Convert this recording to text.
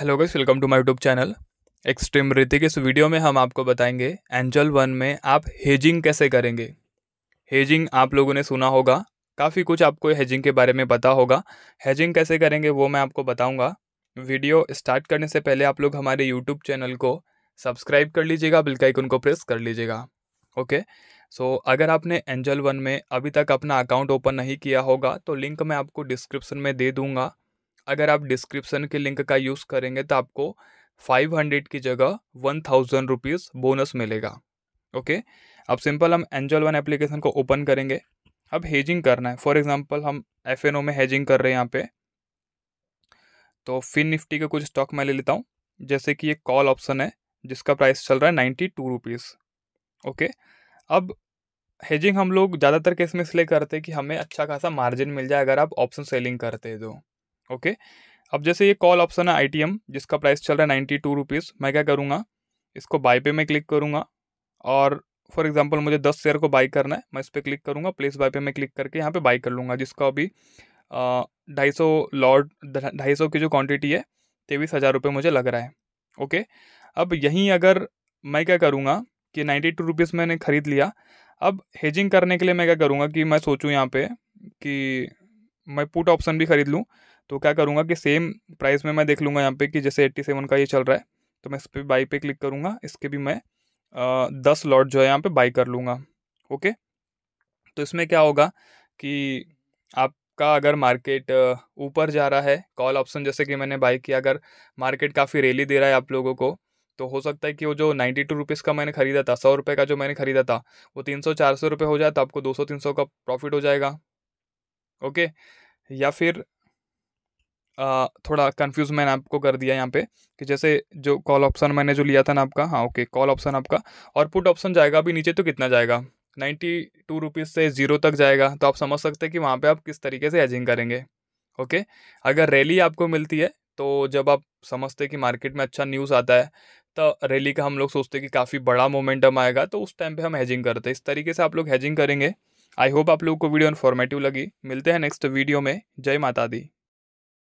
hello guys welcome to my YouTube channel extreme के इस video में हम आपको बताएंगे एंजल वन में आप हेजिंग कैसे करेंगे हेजिंग आप लोगों ने सुना होगा काफ़ी कुछ आपको हेजिंग के बारे में पता होगा हेजिंग कैसे करेंगे वो मैं आपको बताऊंगा वीडियो स्टार्ट करने से पहले आप लोग हमारे यूट्यूब चैनल को सब्सक्राइब कर लीजिएगा बिल्कुल आइकन को प्रेस कर लीजिएगा ओके सो अगर आपने एंजल वन में अभी तक अपना अकाउंट ओपन नहीं किया होगा तो लिंक मैं आपको डिस्क्रिप्सन में दे दूँगा अगर आप डिस्क्रिप्सन के लिंक का यूज़ करेंगे तो आपको फाइव हंड्रेड की जगह वन थाउजेंड रुपीज़ बोनस मिलेगा ओके अब सिंपल हम एंजल वन एप्लीकेशन को ओपन करेंगे अब हेजिंग करना है फॉर एग्जांपल हम एफ में हेजिंग कर रहे हैं यहाँ पे तो फिन निफ्टी के कुछ स्टॉक मैं ले लेता हूँ जैसे कि ये कॉल ऑप्शन है जिसका प्राइस चल रहा है नाइन्टी टू रुपीज़ ओके अब हेजिंग हम लोग ज़्यादातर केस में इसलिए करते हैं कि हमें अच्छा खासा मार्जिन मिल जाए अगर आप ऑप्शन सेलिंग करते हैं तो ओके अब जैसे ये कॉल ऑप्शन है आई जिसका प्राइस चल रहा है नाइन्टी टू रुपीज़ मैं क्या करूँगा इसको बाय पे में क्लिक करूँगा और फॉर एग्जाम्पल मुझे दस शेयर को बाई करना है मैं इस पर क्लिक करूँगा प्लेस बाय पे में क्लिक करके यहाँ पे बाई कर लूँगा जिसका अभी ढाई सौ लॉट ढाई सौ की जो क्वांटिटी है तेईस हज़ार रुपये मुझे लग रहा है ओके अब यहीं अगर मैं क्या करूँगा कि नाइन्टी टू रुपीज़ मैंने ख़रीद लिया अब हेजिंग करने के लिए मैं क्या करूँगा कि मैं सोचूँ यहाँ पे कि मैं पुट ऑप्शन भी ख़रीद लूँ तो क्या करूँगा कि सेम प्राइस में मैं देख लूँगा यहाँ पे कि जैसे एट्टी सेवन का ये चल रहा है तो मैं इस पर बाई पे क्लिक करूँगा इसके भी मैं आ, दस लॉट जो है यहाँ पे बाई कर लूँगा ओके तो इसमें क्या होगा कि आपका अगर मार्केट ऊपर जा रहा है कॉल ऑप्शन जैसे कि मैंने बाई किया अगर मार्केट काफ़ी रैली दे रहा है आप लोगों को तो हो सकता है कि वो जो नाइन्टी टू रुपीज़ का मैंने ख़रीदा था सौ रुपये का जो मैंने ख़रीदा था वो तीन सौ चार सौ रुपये हो जाए तो आपको दो सौ तीन सौ का प्रॉफिट हो जाएगा ओके या फिर थोड़ा कंफ्यूज मैंने आपको कर दिया यहाँ पे कि जैसे जो कॉल ऑप्शन मैंने जो लिया था ना आपका हाँ ओके कॉल ऑप्शन आपका और पुट ऑप्शन जाएगा अभी नीचे तो कितना जाएगा नाइन्टी टू रुपीज़ से ज़ीरो तक जाएगा तो आप समझ सकते हैं कि वहाँ पे आप किस तरीके से हेजिंग करेंगे ओके अगर रैली आपको मिलती है तो जब आप समझते हैं कि मार्केट में अच्छा न्यूज़ आता है तो रैली का हम लोग सोचते हैं कि काफ़ी बड़ा मोमेंटम आएगा तो उस टाइम पर हम हैजिंग करते हैं इस तरीके से आप लोग हैजिंग करेंगे आई होप आप लोग को वीडियो इन्फॉर्मेटिव लगी मिलते हैं नेक्स्ट वीडियो में जय माता दी